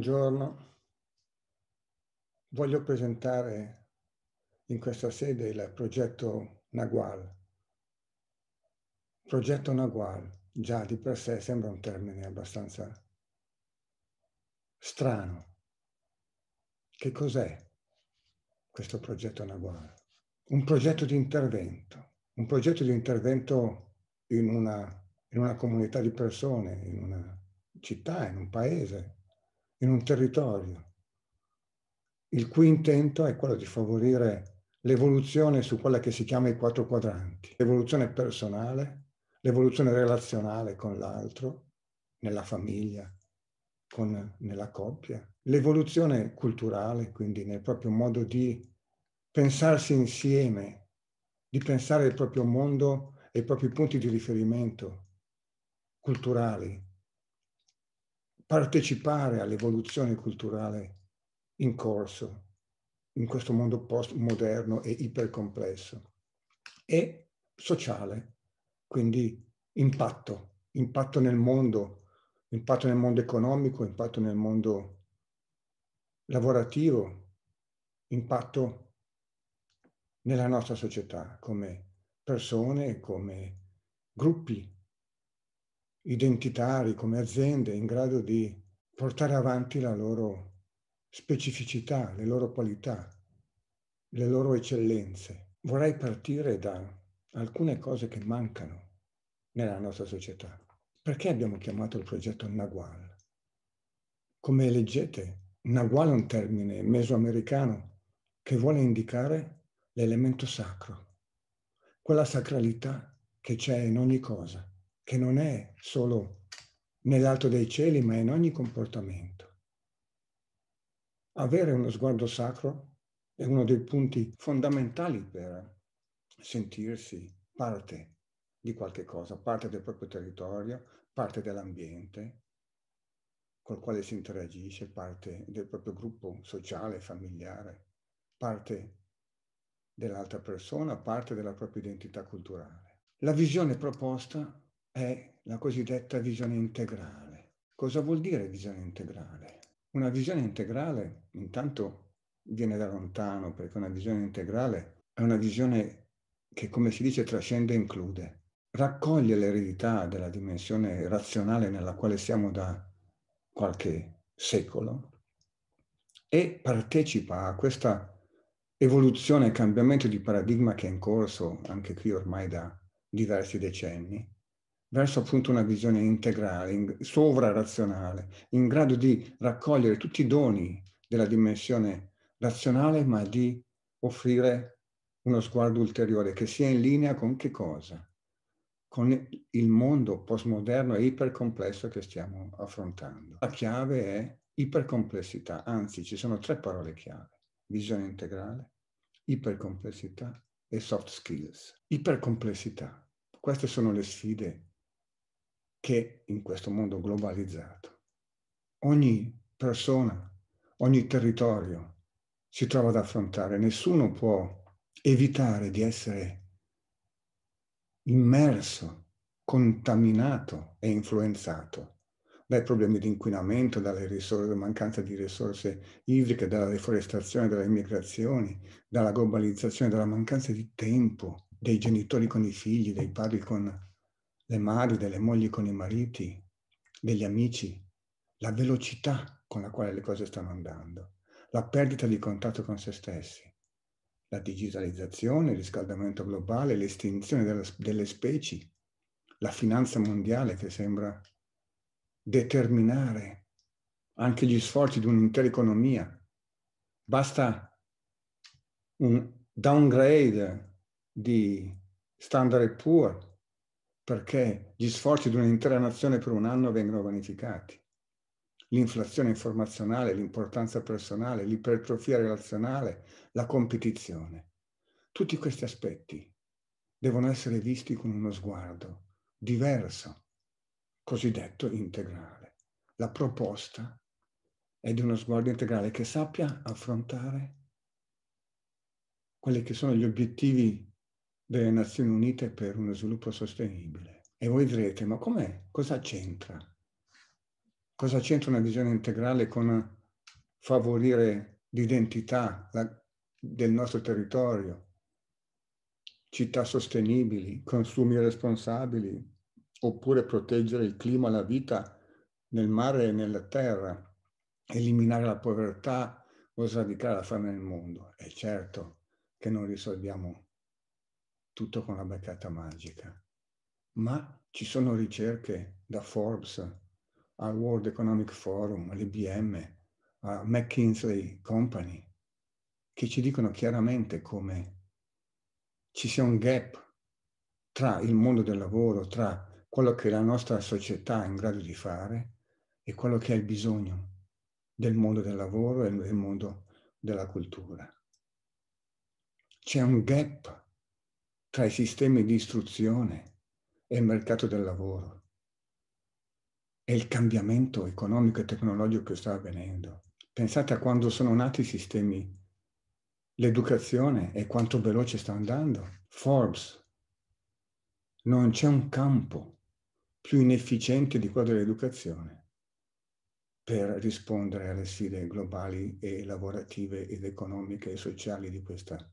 Buongiorno. Voglio presentare in questa sede il progetto Nagual. Progetto Nagual già di per sé sembra un termine abbastanza strano. Che cos'è questo progetto Nagual? Un progetto di intervento, un progetto di intervento in una, in una comunità di persone, in una città, in un paese, in un territorio, il cui intento è quello di favorire l'evoluzione su quella che si chiama i quattro quadranti, l'evoluzione personale, l'evoluzione relazionale con l'altro, nella famiglia, con, nella coppia, l'evoluzione culturale, quindi nel proprio modo di pensarsi insieme, di pensare il proprio mondo e i propri punti di riferimento culturali, partecipare all'evoluzione culturale in corso in questo mondo postmoderno e ipercomplesso e sociale, quindi impatto, impatto nel mondo, impatto nel mondo economico, impatto nel mondo lavorativo, impatto nella nostra società come persone, come gruppi identitari, come aziende in grado di portare avanti la loro specificità, le loro qualità, le loro eccellenze. Vorrei partire da alcune cose che mancano nella nostra società. Perché abbiamo chiamato il progetto Nagual? Come leggete, Nagual è un termine mesoamericano che vuole indicare l'elemento sacro, quella sacralità che c'è in ogni cosa che non è solo nell'alto dei cieli, ma in ogni comportamento. Avere uno sguardo sacro è uno dei punti fondamentali per sentirsi parte di qualche cosa, parte del proprio territorio, parte dell'ambiente col quale si interagisce, parte del proprio gruppo sociale, familiare, parte dell'altra persona, parte della propria identità culturale. La visione proposta è la cosiddetta visione integrale. Cosa vuol dire visione integrale? Una visione integrale intanto viene da lontano perché una visione integrale è una visione che come si dice trascende e include, raccoglie l'eredità della dimensione razionale nella quale siamo da qualche secolo e partecipa a questa evoluzione e cambiamento di paradigma che è in corso anche qui ormai da diversi decenni verso appunto una visione integrale, in, sovrarazionale, in grado di raccogliere tutti i doni della dimensione razionale, ma di offrire uno sguardo ulteriore che sia in linea con che cosa? Con il mondo postmoderno e ipercomplesso che stiamo affrontando. La chiave è ipercomplessità, anzi ci sono tre parole chiave, visione integrale, ipercomplessità e soft skills. Ipercomplessità, queste sono le sfide che in questo mondo globalizzato ogni persona, ogni territorio si trova ad affrontare. Nessuno può evitare di essere immerso, contaminato e influenzato dai problemi di inquinamento, dalle risorse, dalla mancanza di risorse idriche, dalla deforestazione, dalle immigrazioni, dalla globalizzazione, dalla mancanza di tempo dei genitori con i figli, dei padri con le madri, delle mogli con i mariti, degli amici, la velocità con la quale le cose stanno andando, la perdita di contatto con se stessi, la digitalizzazione, il riscaldamento globale, l'estinzione della, delle specie, la finanza mondiale che sembra determinare anche gli sforzi di un'intera economia. Basta un downgrade di standard poor perché gli sforzi di un'intera nazione per un anno vengono vanificati. L'inflazione informazionale, l'importanza personale, l'ipertrofia relazionale, la competizione. Tutti questi aspetti devono essere visti con uno sguardo diverso, cosiddetto integrale. La proposta è di uno sguardo integrale che sappia affrontare quelli che sono gli obiettivi delle Nazioni Unite per uno sviluppo sostenibile. E voi direte, ma com'è? Cosa c'entra? Cosa c'entra una visione integrale con favorire l'identità la, del nostro territorio, città sostenibili, consumi responsabili, oppure proteggere il clima, la vita nel mare e nella terra, eliminare la povertà o sradicare la fame nel mondo. È certo che non risolviamo tutto con la beccata magica. Ma ci sono ricerche da Forbes al World Economic Forum, all'IBM, a McKinsey Company, che ci dicono chiaramente come ci sia un gap tra il mondo del lavoro, tra quello che la nostra società è in grado di fare e quello che è il bisogno del mondo del lavoro e del mondo della cultura. C'è un gap tra i sistemi di istruzione e il mercato del lavoro e il cambiamento economico e tecnologico che sta avvenendo. Pensate a quando sono nati i sistemi, l'educazione e quanto veloce sta andando. Forbes, non c'è un campo più inefficiente di quello dell'educazione per rispondere alle sfide globali e lavorative ed economiche e sociali di questa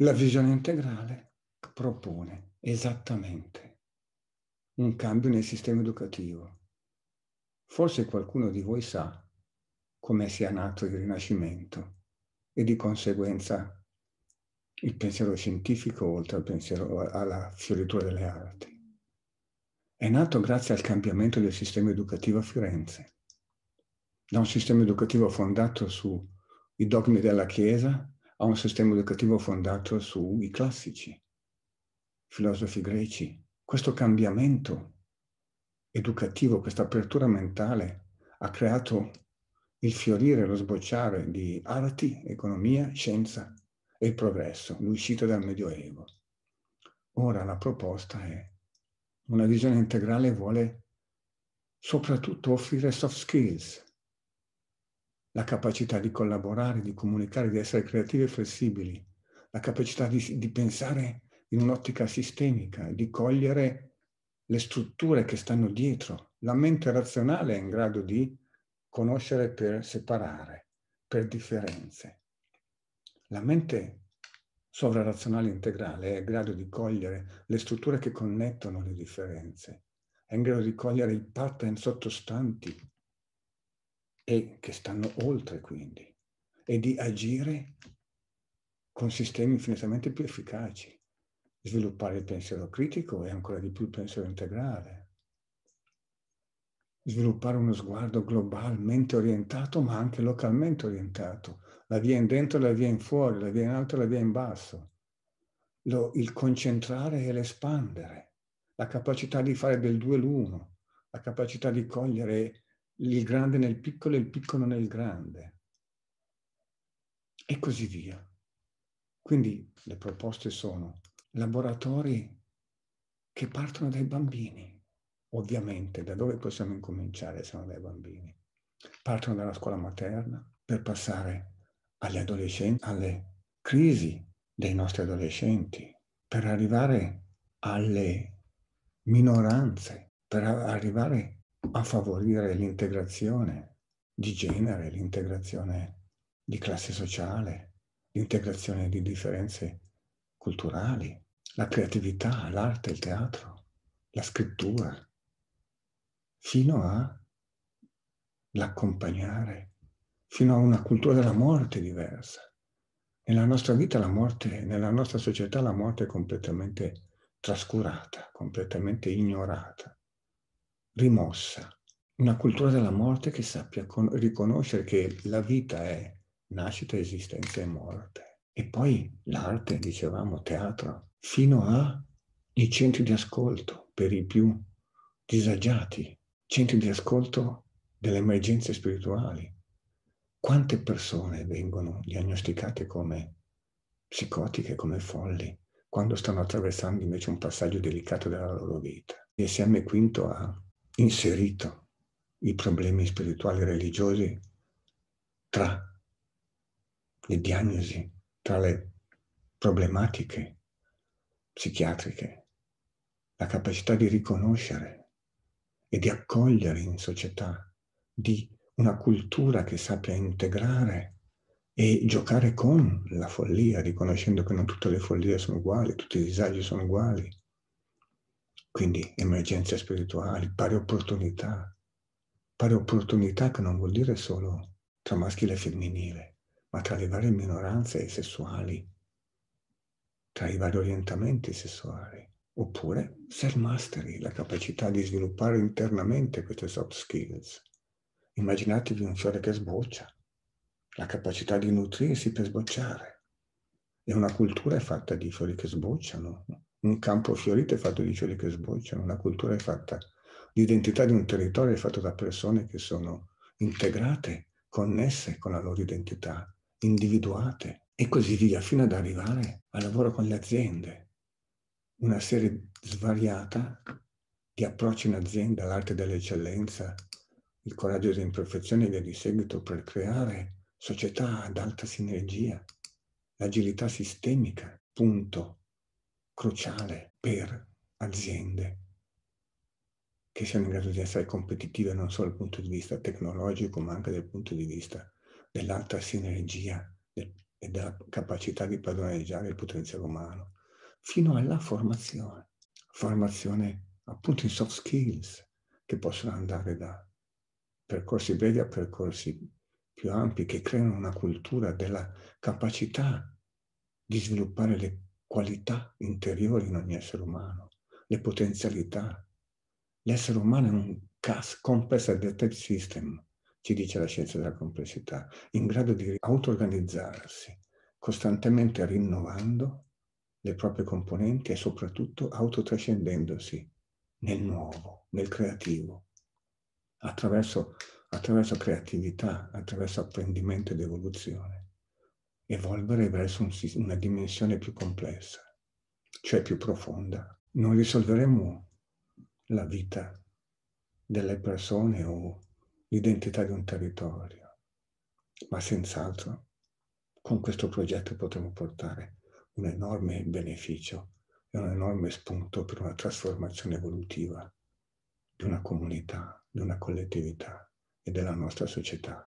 la visione integrale propone esattamente un cambio nel sistema educativo. Forse qualcuno di voi sa come sia nato il Rinascimento e di conseguenza il pensiero scientifico oltre al pensiero alla fioritura delle arti. È nato grazie al cambiamento del sistema educativo a Firenze, da un sistema educativo fondato sui dogmi della Chiesa a un sistema educativo fondato sui classici, filosofi greci. Questo cambiamento educativo, questa apertura mentale ha creato il fiorire, lo sbocciare di arti, economia, scienza e il progresso, l'uscita dal Medioevo. Ora la proposta è una visione integrale vuole soprattutto offrire soft skills, la capacità di collaborare, di comunicare, di essere creativi e flessibili, la capacità di, di pensare in un'ottica sistemica, di cogliere le strutture che stanno dietro. La mente razionale è in grado di conoscere per separare, per differenze. La mente sovrarazionale integrale è in grado di cogliere le strutture che connettono le differenze, è in grado di cogliere i pattern sottostanti e che stanno oltre quindi, e di agire con sistemi infinitamente più efficaci, sviluppare il pensiero critico e ancora di più il pensiero integrale, sviluppare uno sguardo globalmente orientato ma anche localmente orientato, la via in dentro, la via in fuori, la via in alto, la via in basso, Lo, il concentrare e l'espandere, la capacità di fare del due l'uno, la capacità di cogliere il grande nel piccolo e il piccolo nel grande. E così via. Quindi le proposte sono laboratori che partono dai bambini. Ovviamente, da dove possiamo incominciare se non dai bambini? Partono dalla scuola materna per passare alle adolescenti, alle crisi dei nostri adolescenti, per arrivare alle minoranze, per arrivare a favorire l'integrazione di genere, l'integrazione di classe sociale, l'integrazione di differenze culturali, la creatività, l'arte, il teatro, la scrittura, fino a l'accompagnare, fino a una cultura della morte diversa. Nella nostra vita la morte, nella nostra società la morte è completamente trascurata, completamente ignorata rimossa, una cultura della morte che sappia con- riconoscere che la vita è nascita, esistenza e morte. E poi l'arte, dicevamo, teatro, fino ai centri di ascolto per i più disagiati, centri di ascolto delle emergenze spirituali. Quante persone vengono diagnosticate come psicotiche, come folli, quando stanno attraversando invece un passaggio delicato della loro vita? E SM Quinto ha inserito i problemi spirituali e religiosi tra le diagnosi, tra le problematiche psichiatriche, la capacità di riconoscere e di accogliere in società, di una cultura che sappia integrare e giocare con la follia, riconoscendo che non tutte le follie sono uguali, tutti i disagi sono uguali, quindi emergenze spirituali, pari opportunità. Pari opportunità che non vuol dire solo tra maschile e femminile, ma tra le varie minoranze sessuali, tra i vari orientamenti sessuali. Oppure self-mastery, la capacità di sviluppare internamente queste soft skills. Immaginatevi un fiore che sboccia, la capacità di nutrirsi per sbocciare. E una cultura è fatta di fiori che sbocciano, un campo fiorito è fatto di cieli che sbocciano, una cultura è fatta, l'identità di un territorio è fatta da persone che sono integrate, connesse con la loro identità, individuate e così via, fino ad arrivare al lavoro con le aziende. Una serie svariata di approcci in azienda, l'arte dell'eccellenza, il coraggio dell'imperfezione e via di seguito per creare società ad alta sinergia, l'agilità sistemica, punto, cruciale per aziende che siano in grado di essere competitive non solo dal punto di vista tecnologico, ma anche dal punto di vista dell'alta sinergia e della capacità di padroneggiare il potenziale umano, fino alla formazione. Formazione appunto in soft skills, che possono andare da percorsi brevi a percorsi più ampi, che creano una cultura della capacità di sviluppare le qualità interiori in ogni essere umano, le potenzialità. L'essere umano è un CAS, Complex Adaptive System, ci dice la scienza della complessità, in grado di auto-organizzarsi, costantemente rinnovando le proprie componenti e soprattutto autotrascendendosi nel nuovo, nel creativo, attraverso, attraverso creatività, attraverso apprendimento ed evoluzione evolvere verso un, una dimensione più complessa, cioè più profonda. Non risolveremo la vita delle persone o l'identità di un territorio, ma senz'altro con questo progetto potremo portare un enorme beneficio e un enorme spunto per una trasformazione evolutiva di una comunità, di una collettività e della nostra società.